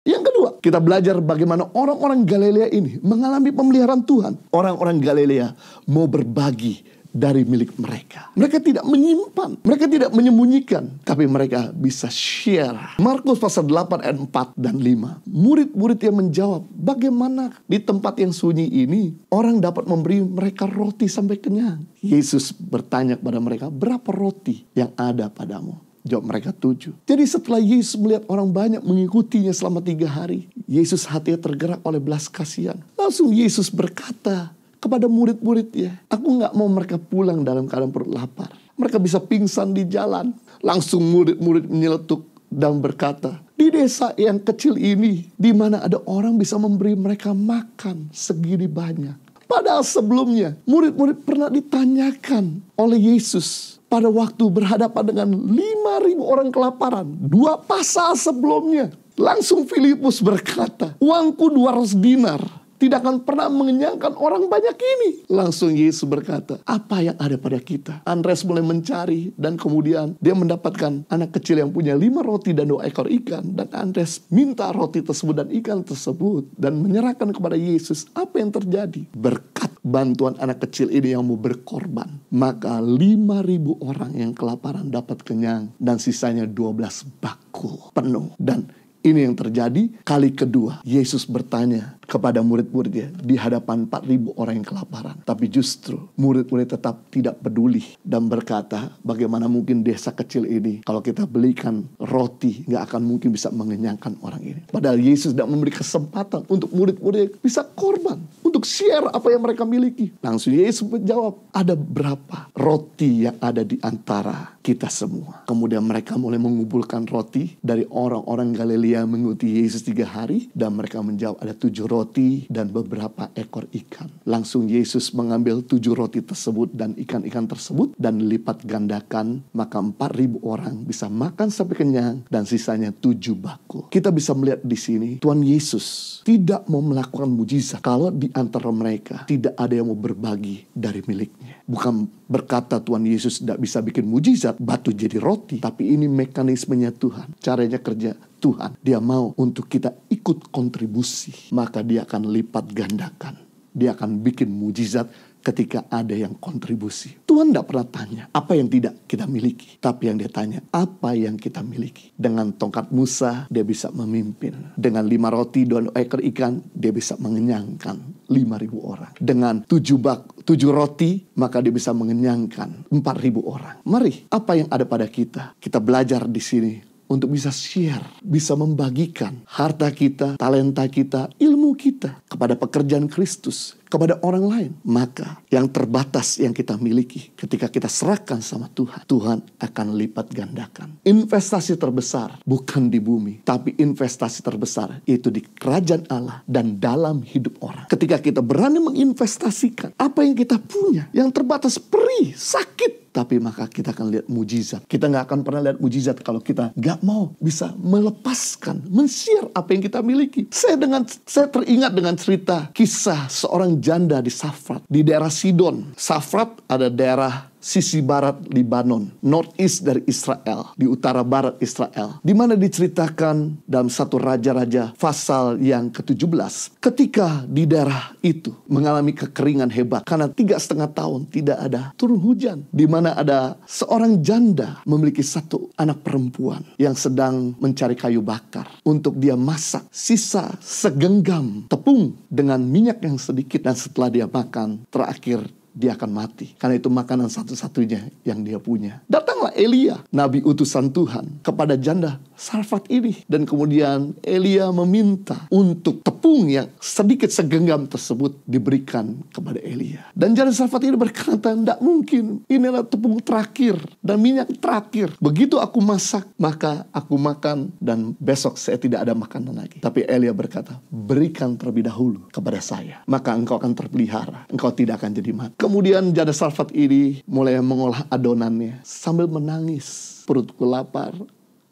Yang kedua, kita belajar bagaimana orang-orang Galilea ini mengalami pemeliharaan Tuhan. Orang-orang Galilea mau berbagi dari milik mereka. Mereka tidak menyimpan, mereka tidak menyembunyikan, tapi mereka bisa share. Markus pasal 8 ayat 4 dan 5. Murid-murid yang menjawab, bagaimana di tempat yang sunyi ini orang dapat memberi mereka roti sampai kenyang? Yesus bertanya kepada mereka, berapa roti yang ada padamu? Jawab mereka tujuh. Jadi setelah Yesus melihat orang banyak mengikutinya selama tiga hari, Yesus hatinya tergerak oleh belas kasihan. Langsung Yesus berkata kepada murid-muridnya, aku nggak mau mereka pulang dalam keadaan perut lapar. Mereka bisa pingsan di jalan. Langsung murid-murid menyeletuk dan berkata, di desa yang kecil ini, di mana ada orang bisa memberi mereka makan segini banyak. Padahal sebelumnya murid-murid pernah ditanyakan oleh Yesus pada waktu berhadapan dengan 5.000 orang kelaparan. Dua pasal sebelumnya. Langsung Filipus berkata, uangku 200 dinar tidak akan pernah mengenyangkan orang banyak ini. Langsung Yesus berkata, apa yang ada pada kita? Andres mulai mencari dan kemudian dia mendapatkan anak kecil yang punya lima roti dan dua ekor ikan. Dan Andres minta roti tersebut dan ikan tersebut dan menyerahkan kepada Yesus apa yang terjadi. Berkat bantuan anak kecil ini yang mau berkorban. Maka lima ribu orang yang kelaparan dapat kenyang dan sisanya dua belas bakul penuh. Dan ini yang terjadi kali kedua. Yesus bertanya kepada murid-muridnya di hadapan 4000 orang yang kelaparan. Tapi justru murid-murid tetap tidak peduli dan berkata, bagaimana mungkin desa kecil ini kalau kita belikan roti nggak akan mungkin bisa mengenyangkan orang ini. Padahal Yesus tidak memberi kesempatan untuk murid murid bisa korban untuk share apa yang mereka miliki. Langsung Yesus menjawab, ada berapa roti yang ada di antara kita semua. Kemudian mereka mulai mengumpulkan roti dari orang-orang Galilea mengikuti Yesus tiga hari dan mereka menjawab ada tujuh roti roti dan beberapa ekor ikan. Langsung Yesus mengambil tujuh roti tersebut dan ikan-ikan tersebut dan lipat gandakan, maka empat ribu orang bisa makan sampai kenyang dan sisanya tujuh bakul. Kita bisa melihat di sini Tuhan Yesus tidak mau melakukan mujizat kalau di antara mereka tidak ada yang mau berbagi dari miliknya. Bukan berkata Tuhan Yesus tidak bisa bikin mujizat, batu jadi roti, tapi ini mekanismenya Tuhan. Caranya kerja Tuhan, dia mau untuk kita ikut kontribusi, maka dia akan lipat gandakan. Dia akan bikin mujizat ketika ada yang kontribusi. Tuhan tidak pernah tanya apa yang tidak kita miliki. Tapi yang dia tanya apa yang kita miliki. Dengan tongkat Musa dia bisa memimpin. Dengan lima roti dan ekor ikan dia bisa mengenyangkan lima ribu orang. Dengan tujuh bak tujuh roti maka dia bisa mengenyangkan empat ribu orang. Mari apa yang ada pada kita kita belajar di sini untuk bisa share, bisa membagikan harta kita, talenta kita, ilmu kita kepada pekerjaan Kristus, kepada orang lain. Maka yang terbatas yang kita miliki ketika kita serahkan sama Tuhan, Tuhan akan lipat gandakan. Investasi terbesar bukan di bumi, tapi investasi terbesar yaitu di kerajaan Allah dan dalam hidup orang. Ketika kita berani menginvestasikan apa yang kita punya, yang terbatas perih, sakit, tapi maka kita akan lihat mujizat. Kita nggak akan pernah lihat mujizat kalau kita nggak mau bisa melepaskan, mensiar apa yang kita miliki. Saya dengan saya teringat dengan cerita kisah seorang janda di Safrat di daerah Sidon. Safrat ada daerah sisi barat Libanon, northeast dari Israel, di utara barat Israel, di mana diceritakan dalam satu raja-raja pasal yang ke-17, ketika di daerah itu mengalami kekeringan hebat karena tiga setengah tahun tidak ada turun hujan, di mana ada seorang janda memiliki satu anak perempuan yang sedang mencari kayu bakar untuk dia masak sisa segenggam tepung dengan minyak yang sedikit dan setelah dia makan terakhir dia akan mati. Karena itu makanan satu-satunya yang dia punya. Datanglah Elia, nabi utusan Tuhan, kepada janda Sarfat ini. Dan kemudian Elia meminta untuk tepung yang sedikit segenggam tersebut diberikan kepada Elia. Dan jalan Sarfat ini berkata, tidak mungkin, inilah tepung terakhir dan minyak terakhir. Begitu aku masak, maka aku makan dan besok saya tidak ada makanan lagi. Tapi Elia berkata, berikan terlebih dahulu kepada saya. Maka engkau akan terpelihara, engkau tidak akan jadi mati. Kemudian jalan Sarfat ini mulai mengolah adonannya sambil menangis. Perutku lapar,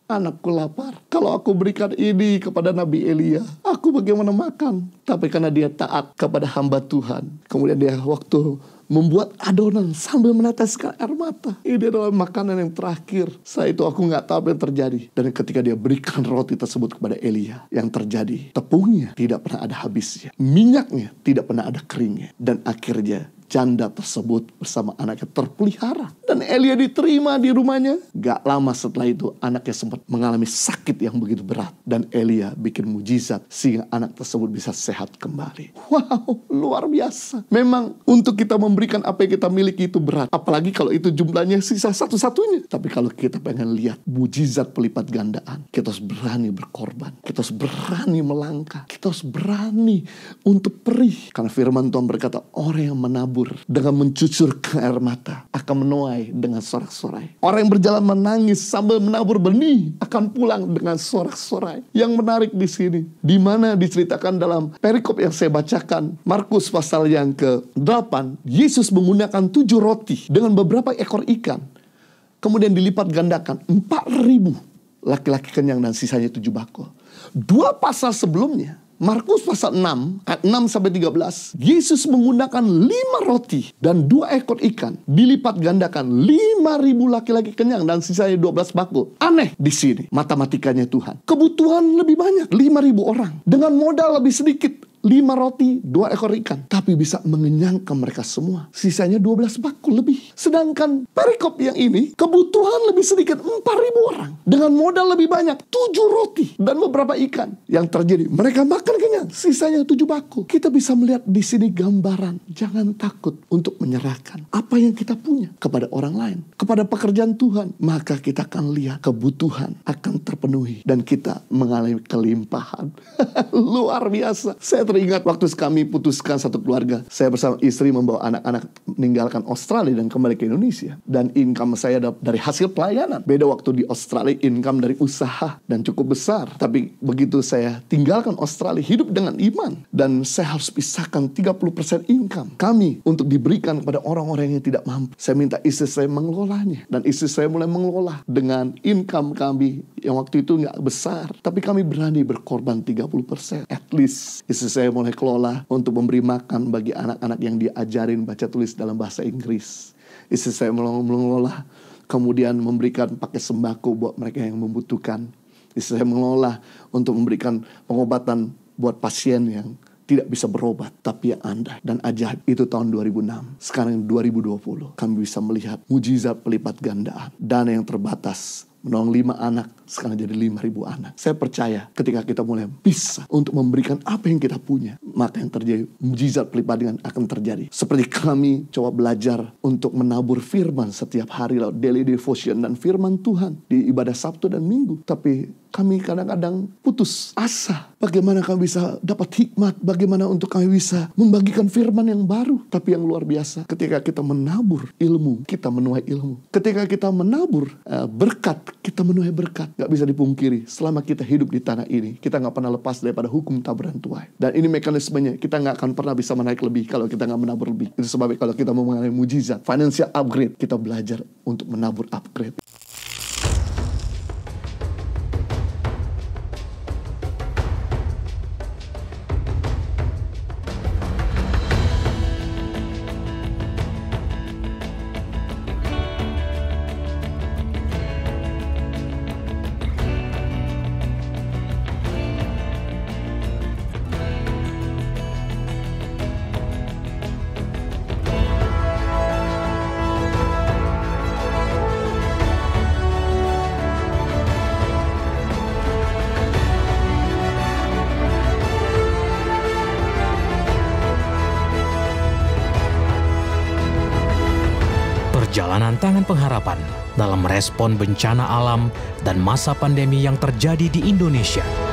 Anakku lapar. Kalau aku berikan ini kepada Nabi Elia, aku bagaimana makan? Tapi karena dia taat kepada hamba Tuhan. Kemudian dia waktu membuat adonan sambil meneteskan air mata. Ini adalah makanan yang terakhir. Saat itu aku nggak tahu apa yang terjadi. Dan ketika dia berikan roti tersebut kepada Elia, yang terjadi tepungnya tidak pernah ada habisnya, minyaknya tidak pernah ada keringnya, dan akhirnya janda tersebut bersama anaknya terpelihara. Dan Elia diterima di rumahnya. Gak lama setelah itu anaknya sempat mengalami sakit yang begitu berat. Dan Elia bikin mujizat sehingga anak tersebut bisa sehat kembali. Wow, luar biasa. Memang untuk kita memberikan apa yang kita miliki itu berat. Apalagi kalau itu jumlahnya sisa satu-satunya. Tapi kalau kita pengen lihat mujizat pelipat gandaan, kita harus berani berkorban. Kita harus berani melangkah. Kita harus berani untuk perih. Karena firman Tuhan berkata, orang yang menabur bertabur dengan mencucurkan air mata, akan menuai dengan sorak-sorai. Orang yang berjalan menangis sambil menabur benih akan pulang dengan sorak-sorai. Yang menarik di sini, di mana diceritakan dalam perikop yang saya bacakan, Markus pasal yang ke-8, Yesus menggunakan tujuh roti dengan beberapa ekor ikan. Kemudian dilipat gandakan, empat ribu laki-laki kenyang dan sisanya tujuh bakul. Dua pasal sebelumnya, Markus pasal 6, ayat 6 sampai 13. Yesus menggunakan lima roti dan dua ekor ikan. Dilipat gandakan lima ribu laki-laki kenyang dan sisanya dua belas bakul. Aneh di sini matematikanya Tuhan. Kebutuhan lebih banyak, lima ribu orang. Dengan modal lebih sedikit, lima roti, dua ekor ikan. Tapi bisa mengenyangkan mereka semua. Sisanya 12 bakul lebih. Sedangkan perikop yang ini, kebutuhan lebih sedikit 4.000 orang. Dengan modal lebih banyak, 7 roti dan beberapa ikan. Yang terjadi, mereka makan kenyang. Sisanya 7 bakul. Kita bisa melihat di sini gambaran. Jangan takut untuk menyerahkan apa yang kita punya kepada orang lain. Kepada pekerjaan Tuhan. Maka kita akan lihat kebutuhan akan terpenuhi. Dan kita mengalami kelimpahan. Luar biasa. Saya teringat waktu kami putuskan satu keluarga. Saya bersama istri membawa anak-anak meninggalkan Australia dan kembali ke Indonesia. Dan income saya dari hasil pelayanan. Beda waktu di Australia, income dari usaha dan cukup besar. Tapi begitu saya tinggalkan Australia, hidup dengan iman. Dan saya harus pisahkan 30% income kami untuk diberikan kepada orang-orang yang tidak mampu. Saya minta istri saya mengelolanya. Dan istri saya mulai mengelola dengan income kami yang waktu itu nggak besar. Tapi kami berani berkorban 30%. At least istri saya mulai kelola untuk memberi makan bagi anak-anak yang diajarin baca tulis dalam bahasa Inggris. Istri saya mengelola, kemudian memberikan pakai sembako buat mereka yang membutuhkan. Istri saya mengelola untuk memberikan pengobatan buat pasien yang tidak bisa berobat, tapi yang Anda dan ajaib itu tahun 2006. Sekarang 2020, kami bisa melihat mujizat pelipat gandaan. Dana yang terbatas menolong lima anak, sekarang jadi lima ribu anak. Saya percaya ketika kita mulai bisa untuk memberikan apa yang kita punya, maka yang terjadi mujizat dengan akan terjadi. Seperti kami coba belajar untuk menabur firman setiap hari lewat daily devotion dan firman Tuhan di ibadah Sabtu dan Minggu. Tapi kami kadang-kadang putus asa. Bagaimana kami bisa dapat hikmat, bagaimana untuk kami bisa membagikan firman yang baru. Tapi yang luar biasa, ketika kita menabur ilmu, kita menuai ilmu. Ketika kita menabur uh, berkat, kita menuai berkat. Gak bisa dipungkiri, selama kita hidup di tanah ini, kita gak pernah lepas daripada hukum taburan tuai. Dan ini mekanismenya, kita gak akan pernah bisa menaik lebih kalau kita gak menabur lebih. Itu sebabnya kalau kita mau mengalami mujizat, financial upgrade, kita belajar untuk menabur upgrade. perjalanan tangan pengharapan dalam respon bencana alam dan masa pandemi yang terjadi di Indonesia.